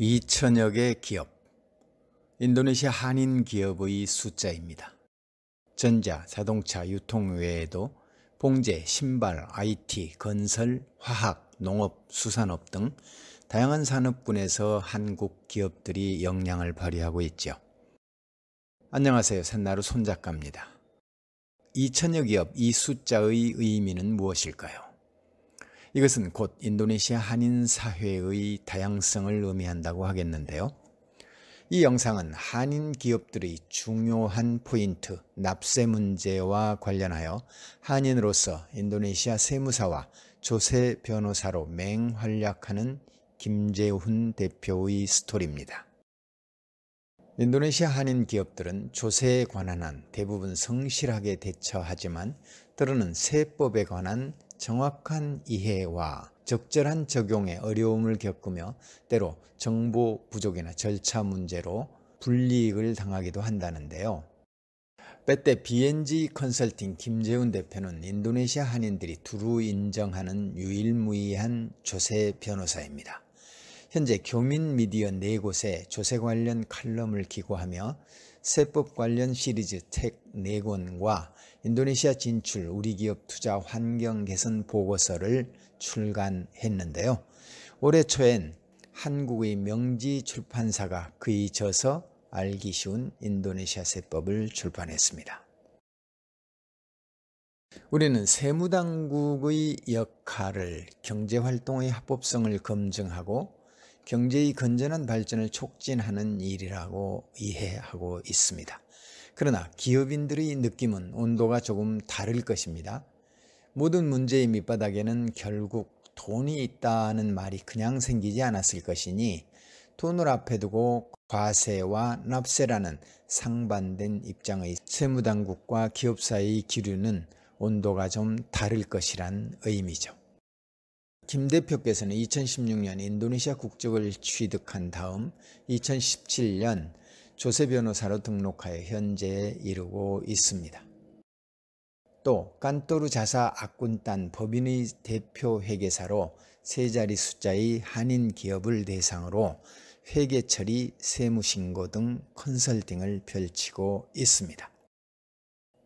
2천여 개 기업, 인도네시아 한인 기업의 숫자입니다. 전자, 자동차, 유통 외에도 봉제, 신발, IT, 건설, 화학, 농업, 수산업 등 다양한 산업군에서 한국 기업들이 역량을 발휘하고 있죠. 안녕하세요. 샌나루 손작가입니다. 2천여 기업 이 숫자의 의미는 무엇일까요? 이것은 곧 인도네시아 한인 사회의 다양성을 의미한다고 하겠는데요. 이 영상은 한인 기업들의 중요한 포인트 납세 문제와 관련하여 한인으로서 인도네시아 세무사와 조세 변호사로 맹활약하는 김재훈 대표의 스토리입니다. 인도네시아 한인 기업들은 조세에 관한 한 대부분 성실하게 대처하지만 때로는 세법에 관한 정확한 이해와 적절한 적용에 어려움을 겪으며 때로 정보 부족이나 절차 문제로 불이익을 당하기도 한다는데요. 빼때 BNG 컨설팅 김재훈 대표는 인도네시아 한인들이 두루 인정하는 유일무이한 조세 변호사입니다. 현재 교민 미디어 네곳에 조세 관련 칼럼을 기고하며 세법 관련 시리즈 책 4권과 인도네시아 진출 우리 기업 투자 환경 개선 보고서를 출간했는데요. 올해 초엔 한국의 명지 출판사가 그의 저서 알기 쉬운 인도네시아 세법을 출판했습니다. 우리는 세무당국의 역할을 경제활동의 합법성을 검증하고 경제의 건전한 발전을 촉진하는 일이라고 이해하고 있습니다. 그러나 기업인들의 느낌은 온도가 조금 다를 것입니다. 모든 문제의 밑바닥에는 결국 돈이 있다는 말이 그냥 생기지 않았을 것이니 돈을 앞에 두고 과세와 납세라는 상반된 입장의 세무당국과 기업사의 기류는 온도가 좀 다를 것이란 의미죠. 김 대표께서는 2016년 인도네시아 국적을 취득한 다음 2017년 조세 변호사로 등록하여 현재에 이르고 있습니다. 또 깐토르 자사 아군단 법인의 대표 회계사로 세 자리 숫자의 한인 기업을 대상으로 회계 처리, 세무 신고 등 컨설팅을 펼치고 있습니다.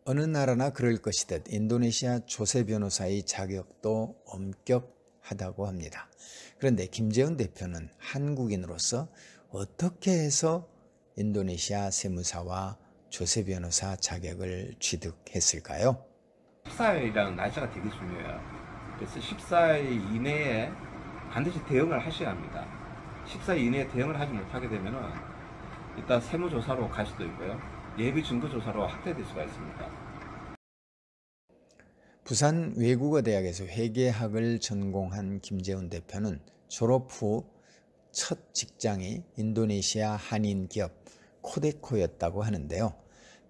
어느 나라나 그럴 것이듯 인도네시아 조세 변호사의 자격도 엄격 하다고 합니다. 그런데 김재영 대표는 한국인으로서 어떻게 해서 인도네시아 세무사와 조세 변호사 자격을 취득했을까요? 14일이라는 날짜가 되게 중요해요. 그래서 14일 이내에 반드시 대응을 하셔야 합니다. 14일 이내에 대응을 하지 못하게 되면 일단 세무조사로 갈 수도 있고요. 예비 증거조사로 확대될 수가 있습니다. 부산 외국어 대학에서 회계학을 전공한 김재훈 대표는 졸업 후 첫 직장이 인도네시아 한인 기업 코데코였다고 하는데요.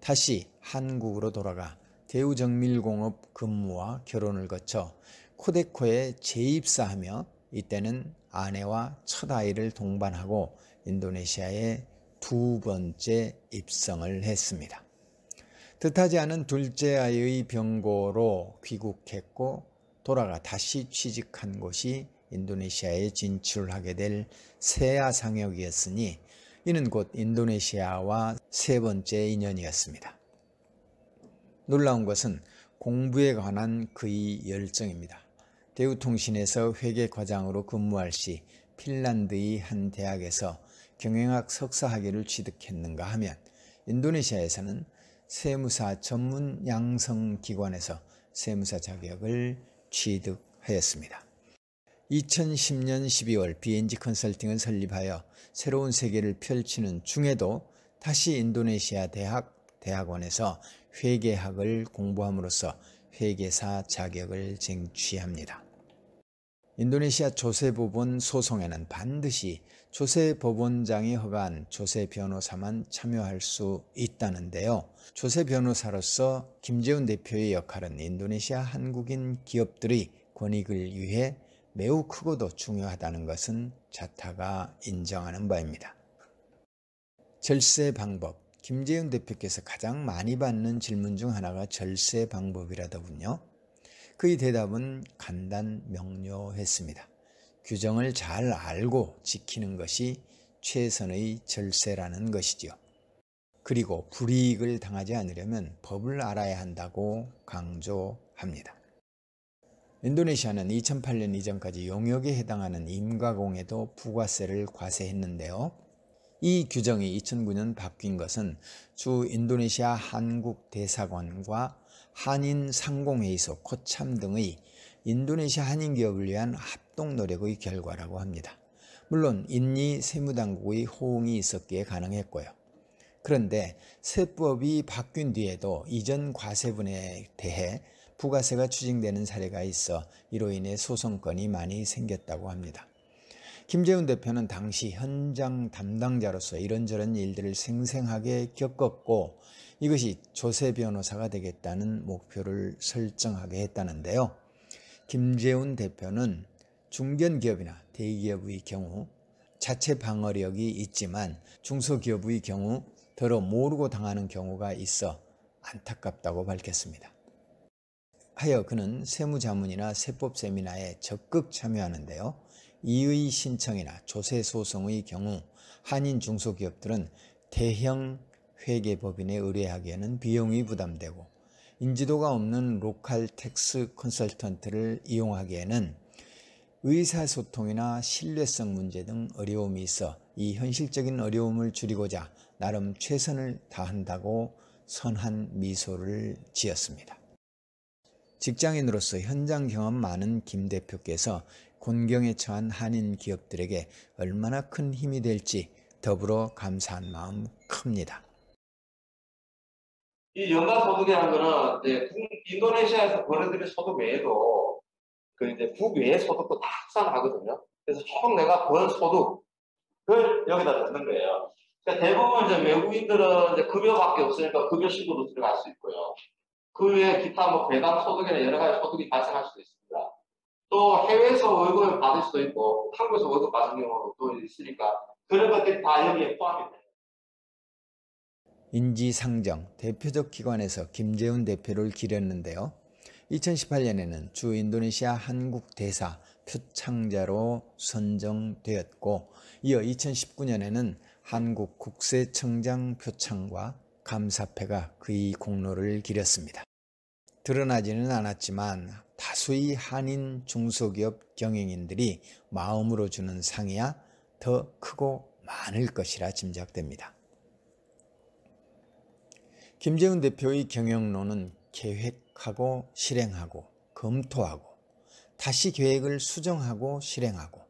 다시 한국으로 돌아가 대우정밀공업 근무와 결혼을 거쳐 코데코에 재입사하며 이때는 아내와 첫 아이를 동반하고 인도네시아에 두 번째 입성을 했습니다. 뜻하지 않은 둘째 아이의 병고로 귀국했고 돌아가 다시 취직한 곳이 인도네시아에 진출하게 될 세아 상역이었으니 이는 곧 인도네시아와 세 번째 인연이었습니다. 놀라운 것은 공부에 관한 그의 열정입니다. 대우통신에서 회계과장으로 근무할 시 핀란드의 한 대학에서 경영학 석사학위를 취득했는가 하면 인도네시아에서는 세무사 전문 양성기관에서 세무사 자격을 취득하였습니다. 2010년 12월 BNG 컨설팅을 설립하여 새로운 세계를 펼치는 중에도 다시 인도네시아 대학 대학원에서 회계학을 공부함으로써 회계사 자격을 쟁취합니다. 인도네시아 조세부분 소송에는 반드시 조세 법원장이 허가한 조세 변호사만 참여할 수 있다는데요. 조세 변호사로서 김재훈 대표의 역할은 인도네시아 한국인 기업들의 권익을 위해 매우 크고도 중요하다는 것은 자타가 인정하는 바입니다. 절세 방법 김재윤 대표께서 가장 많이 받는 질문 중 하나가 절세 방법이라더군요. 그의 대답은 간단 명료했습니다. 규정을 잘 알고 지키는 것이 최선의 절세라는 것이지요. 그리고 불이익을 당하지 않으려면 법을 알아야 한다고 강조합니다. 인도네시아는 2008년 이전까지 용역에 해당하는 임가공에도 부가세를 과세했는데요. 이 규정이 2009년 바뀐 것은 주 인도네시아 한국 대사관과 한인 상공회의소 코참 등의 인도네시아 한인 기업을 위한 합 협동 노력의 결과라고 합니다. 물론 인니 세무당국의 호응이 있었기에 가능했고요. 그런데 세법이 바뀐 뒤에도 이전 과세분에 대해 부가세가 추징되는 사례가 있어 이로 인해 소송건이 많이 생겼다고 합니다. 김재훈 대표는 당시 현장 담당자로서 이런저런 일들을 생생하게 겪었고 이것이 조세 변호사가 되겠다는 목표를 설정하게 했다는데요. 김재훈 대표는 중견기업이나 대기업의 경우 자체 방어력이 있지만 중소기업의 경우 더러 모르고 당하는 경우가 있어 안타깝다고 밝혔습니다. 하여 그는 세무자문이나 세법 세미나에 적극 참여하는데요. 이의 신청이나 조세 소송의 경우 한인 중소기업들은 대형 회계법인에 의뢰하기에는 비용이 부담되고 인지도가 없는 로컬 텍스 컨설턴트를 이용하기에는 의사소통이나 신뢰성 문제 등 어려움이 있어 이 현실적인 어려움을 줄이고자 나름 최선을 다한다고 선한 미소를 지었습니다. 직장인으로서 현장 경험 많은 김 대표께서 곤경에 처한 한인 기업들에게 얼마나 큰 힘이 될지 더불어 감사한 마음 큽니다. 이 연간 소득이라는 거는 네, 인도네시아에서 보내드린 소득 외에도 그 이제 국외 의 소득도 다 합산하거든요. 그래서 총 내가 번 소득을 여기다 넣는 거예요. 그러니까 대부분 이제 외국인들은 이제 급여밖에 없으니까 급여식으로 들어갈 수 있고요. 그 외에 기타 뭐 배당 소득이나 여러 가지 소득이 발생할 수도 있습니다. 또 해외에서 월급을 받을 수도 있고 한국에서 월급 받은 경우도 있으니까 그런 것들이 다 여기에 포함이 돼요. 인지상정 대표적 기관에서 김재훈 대표를 기렸는데요. 2018년에는 주 인도네시아 한국 대사 표창자로 선정되었고 이어 2019년에는 한국 국세청장 표창과 감사패가 그의 공로를 기렸습니다. 드러나지는 않았지만 다수의 한인 중소기업 경영인들이 마음으로 주는 상이야 더 크고 많을 것이라 짐작됩니다. 김재훈 대표의 경영론은 계획 계획하고 실행하고 검토하고 다시 계획을 수정하고 실행하고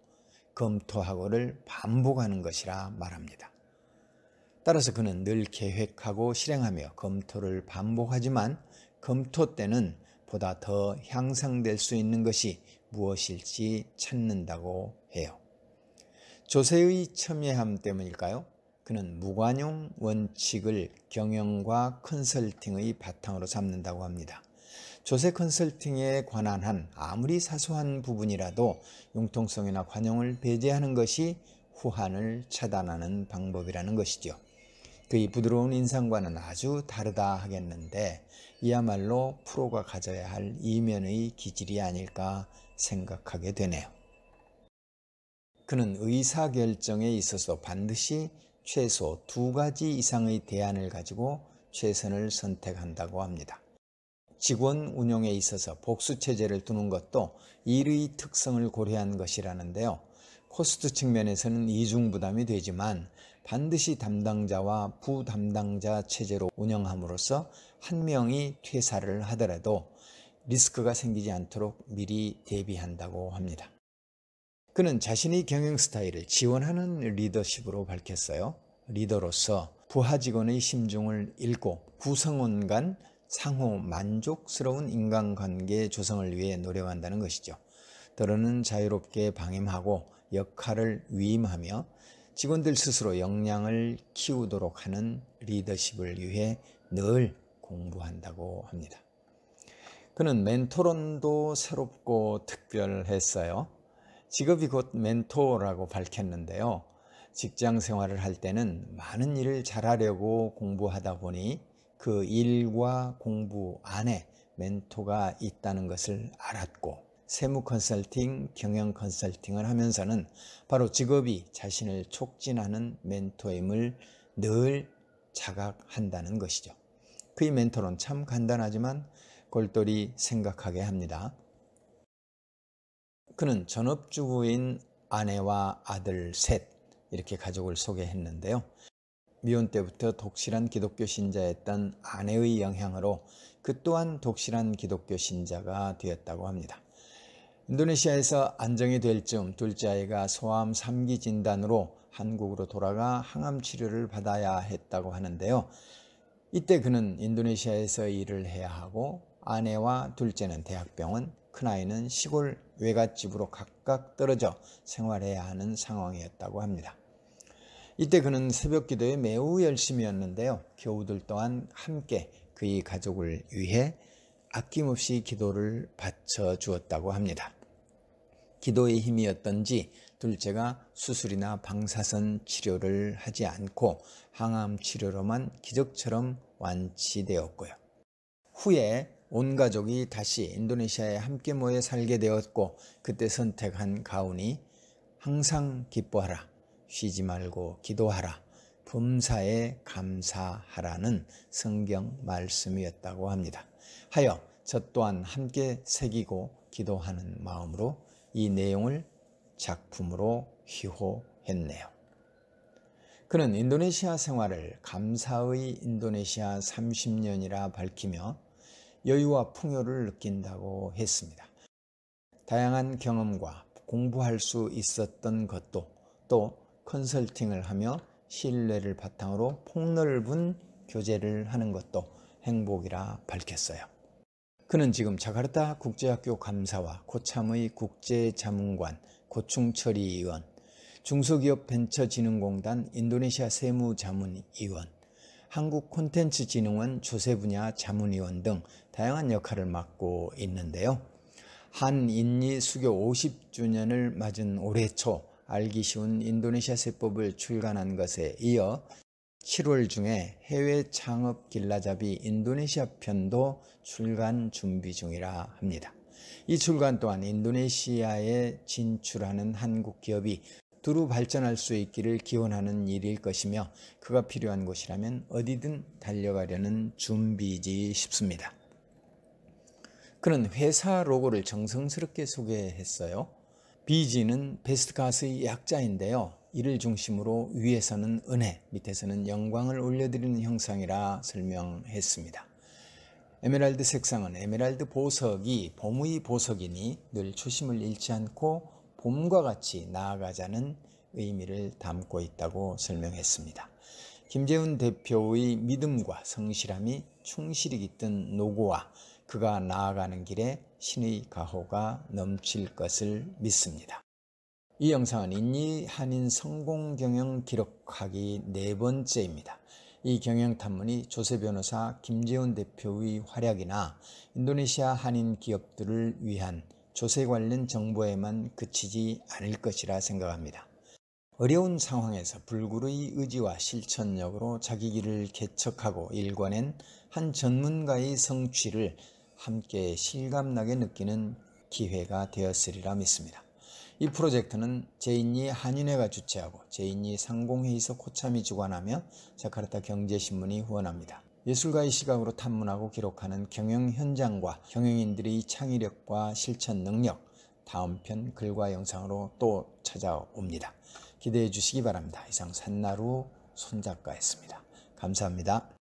검토하고를 반복하는 것이라 말합니다. 따라서 그는 늘 계획하고 실행하며 검토를 반복하지만 검토 때는 보다 더 향상될 수 있는 것이 무엇일지 찾는다고 해요. 조세의 첨예함 때문일까요? 그는 무관용 원칙을 경영과 컨설팅의 바탕으로 삼는다고 합니다. 조세 컨설팅에 관한 한 아무리 사소한 부분이라도 융통성이나 관용을 배제하는 것이 후한을 차단하는 방법이라는 것이죠. 그의 부드러운 인상과는 아주 다르다 하겠는데 이야말로 프로가 가져야 할 이면의 기질이 아닐까 생각하게 되네요. 그는 의사결정에 있어서 반드시 최소 두 가지 이상의 대안을 가지고 최선을 선택한다고 합니다. 직원 운영에 있어서 복수체제를 두는 것도 일의 특성을 고려한 것이라는데요. 코스트 측면에서는 이중부담이 되지만 반드시 담당자와 부담당자 체제로 운영함으로써 한 명이 퇴사를 하더라도 리스크가 생기지 않도록 미리 대비한다고 합니다. 그는 자신의 경영 스타일을 지원하는 리더십으로 밝혔어요. 리더로서 부하 직원의 심중을 읽고 구성원 간 상호 만족스러운 인간관계 조성을 위해 노력한다는 것이죠. 더러는 자유롭게 방임하고 역할을 위임하며 직원들 스스로 역량을 키우도록 하는 리더십을 위해 늘 공부한다고 합니다. 그는 멘토론도 새롭고 특별했어요. 직업이 곧 멘토라고 밝혔는데요. 직장 생활을 할 때는 많은 일을 잘하려고 공부하다 보니 그 일과 공부 안에 멘토가 있다는 것을 알았고 세무 컨설팅, 경영 컨설팅을 하면서는 바로 직업이 자신을 촉진하는 멘토임을 늘 자각한다는 것이죠. 그의 멘토론 참 간단하지만 골똘히 생각하게 합니다. 그는 전업주부인 아내와 아들 셋 이렇게 가족을 소개했는데요. 미혼 때부터 독실한 기독교 신자였던 아내의 영향으로 그 또한 독실한 기독교 신자가 되었다고 합니다. 인도네시아에서 안정이 될 즈음 둘째 아이가 소아암 3기 진단으로 한국으로 돌아가 항암 치료를 받아야 했다고 하는데요. 이때 그는 인도네시아에서 일을 해야 하고 아내와 둘째는 대학병원, 큰아이는 시골 외갓집으로 각각 떨어져 생활해야 하는 상황이었다고 합니다. 이때 그는 새벽 기도에 매우 열심이었는데요. 교우들 또한 함께 그의 가족을 위해 아낌없이 기도를 바쳐 주었다고 합니다. 기도의 힘이었던지 둘째가 수술이나 방사선 치료를 하지 않고 항암 치료로만 기적처럼 완치되었고요. 후에 온 가족이 다시 인도네시아에 함께 모여 살게 되었고 그때 선택한 가훈이 항상 기뻐하라 쉬지 말고 기도하라. 범사에 감사하라는 성경 말씀이었다고 합니다. 하여 저 또한 함께 새기고 기도하는 마음으로 이 내용을 작품으로 희호했네요. 그는 인도네시아 생활을 감사의 인도네시아 30년이라 밝히며 여유와 풍요를 느낀다고 했습니다. 다양한 경험과 공부할 수 있었던 것도 또 컨설팅을 하며 신뢰를 바탕으로 폭넓은 교제를 하는 것도 행복이라 밝혔어요. 그는 지금 자카르타 국제학교 감사와 고참의 국제자문관, 고충처리 위원 중소기업 벤처진흥공단 인도네시아 세무자문위원, 한국 콘텐츠진흥원 조세분야 자문위원 등 다양한 역할을 맡고 있는데요. 한인리 수교 50주년을 맞은 올해 초 알기 쉬운 인도네시아 세법을 출간한 것에 이어 7월 중에 해외 창업 길라잡이 인도네시아 편도 출간 준비 중이라 합니다. 이 출간 또한 인도네시아에 진출하는 한국 기업이 두루 발전할 수 있기를 기원하는 일일 것이며 그가 필요한 곳이라면 어디든 달려가려는 준비지 싶습니다. 그는 회사 로고를 정성스럽게 소개했어요. 비지는 베스트 가스의 약자인데요. 이를 중심으로 위에서는 은혜, 밑에서는 영광을 올려드리는 형상이라 설명했습니다. 에메랄드 색상은 에메랄드 보석이 봄의 보석이니 늘 초심을 잃지 않고 봄과 같이 나아가자는 의미를 담고 있다고 설명했습니다. 김재훈 대표의 믿음과 성실함이 충실히 깃든 노고와 그가 나아가는 길에 신의 가호가 넘칠 것을 믿습니다. 이 영상은 인리 한인 성공 경영 기록하기 네 번째입니다. 이 경영 탐문이 조세 변호사 김재훈 대표의 활약이나 인도네시아 한인 기업들을 위한 조세 관련 정보에만 그치지 않을 것이라 생각합니다. 어려운 상황에서 불굴의 의지와 실천력으로 자기 길을 개척하고 일궈낸 한 전문가의 성취를 함께 실감나게 느끼는 기회가 되었으리라 믿습니다. 이 프로젝트는 제인이 한인회가 주최하고 제인이 상공회의소 코참이 주관하며 자카르타 경제신문이 후원합니다. 예술가의 시각으로 탐문하고 기록하는 경영 현장과 경영인들의 창의력과 실천 능력 다음 편 글과 영상으로 또 찾아옵니다. 기대해 주시기 바랍니다. 이상 산나루 손작가였습니다. 감사합니다.